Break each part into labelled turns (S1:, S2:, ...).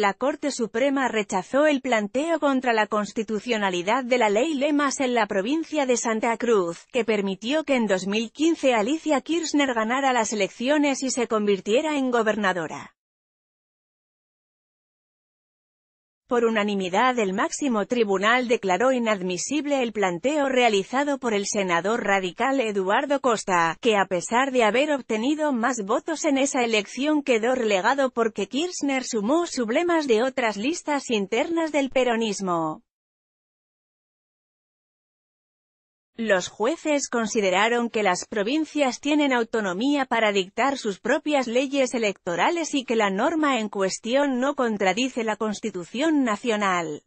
S1: la Corte Suprema rechazó el planteo contra la constitucionalidad de la ley Lemas en la provincia de Santa Cruz, que permitió que en 2015 Alicia Kirchner ganara las elecciones y se convirtiera en gobernadora. Por unanimidad el máximo tribunal declaró inadmisible el planteo realizado por el senador radical Eduardo Costa, que a pesar de haber obtenido más votos en esa elección quedó relegado porque Kirchner sumó sublemas de otras listas internas del peronismo. Los jueces consideraron que las provincias tienen autonomía para dictar sus propias leyes electorales y que la norma en cuestión no contradice la Constitución Nacional.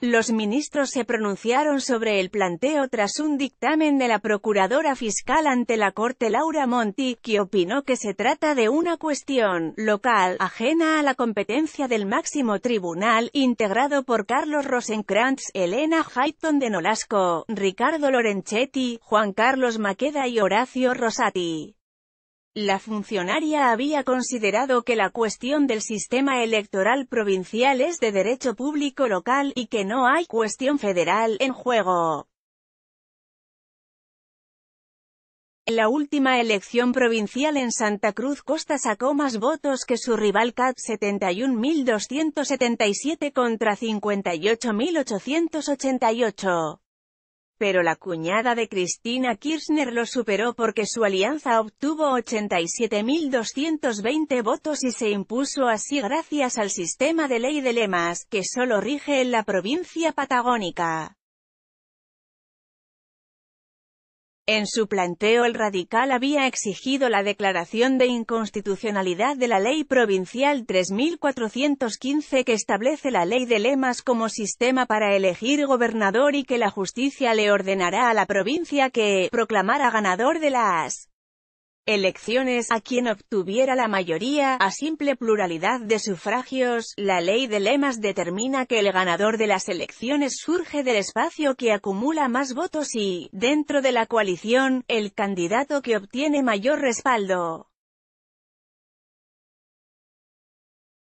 S1: Los ministros se pronunciaron sobre el planteo tras un dictamen de la Procuradora Fiscal ante la Corte Laura Monti, que opinó que se trata de una cuestión local, ajena a la competencia del máximo tribunal, integrado por Carlos Rosenkrantz, Elena Hayton de Nolasco, Ricardo Lorenchetti, Juan Carlos Maqueda y Horacio Rosati. La funcionaria había considerado que la cuestión del sistema electoral provincial es de derecho público local y que no hay cuestión federal en juego. la última elección provincial en Santa Cruz Costa sacó más votos que su rival CAT 71.277 contra 58.888 pero la cuñada de Cristina Kirchner lo superó porque su alianza obtuvo 87.220 votos y se impuso así gracias al sistema de ley de lemas, que sólo rige en la provincia patagónica. En su planteo el radical había exigido la declaración de inconstitucionalidad de la Ley Provincial 3415 que establece la Ley de Lemas como sistema para elegir gobernador y que la justicia le ordenará a la provincia que proclamara ganador de las elecciones a quien obtuviera la mayoría, a simple pluralidad de sufragios, la ley de lemas determina que el ganador de las elecciones surge del espacio que acumula más votos y, dentro de la coalición, el candidato que obtiene mayor respaldo.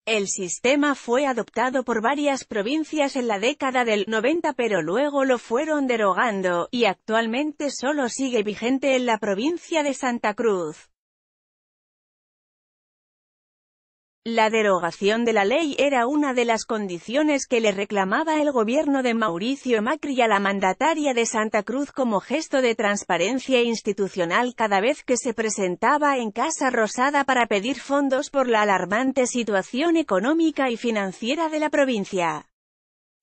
S1: El sistema fue adoptado por varias provincias en la década del 90 pero luego lo fueron derogando, y actualmente solo sigue vigente en la provincia de Santa Cruz. La derogación de la ley era una de las condiciones que le reclamaba el gobierno de Mauricio Macri a la mandataria de Santa Cruz como gesto de transparencia institucional cada vez que se presentaba en Casa Rosada para pedir fondos por la alarmante situación económica y financiera de la provincia.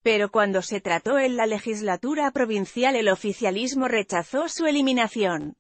S1: Pero cuando se trató en la legislatura provincial el oficialismo rechazó su eliminación.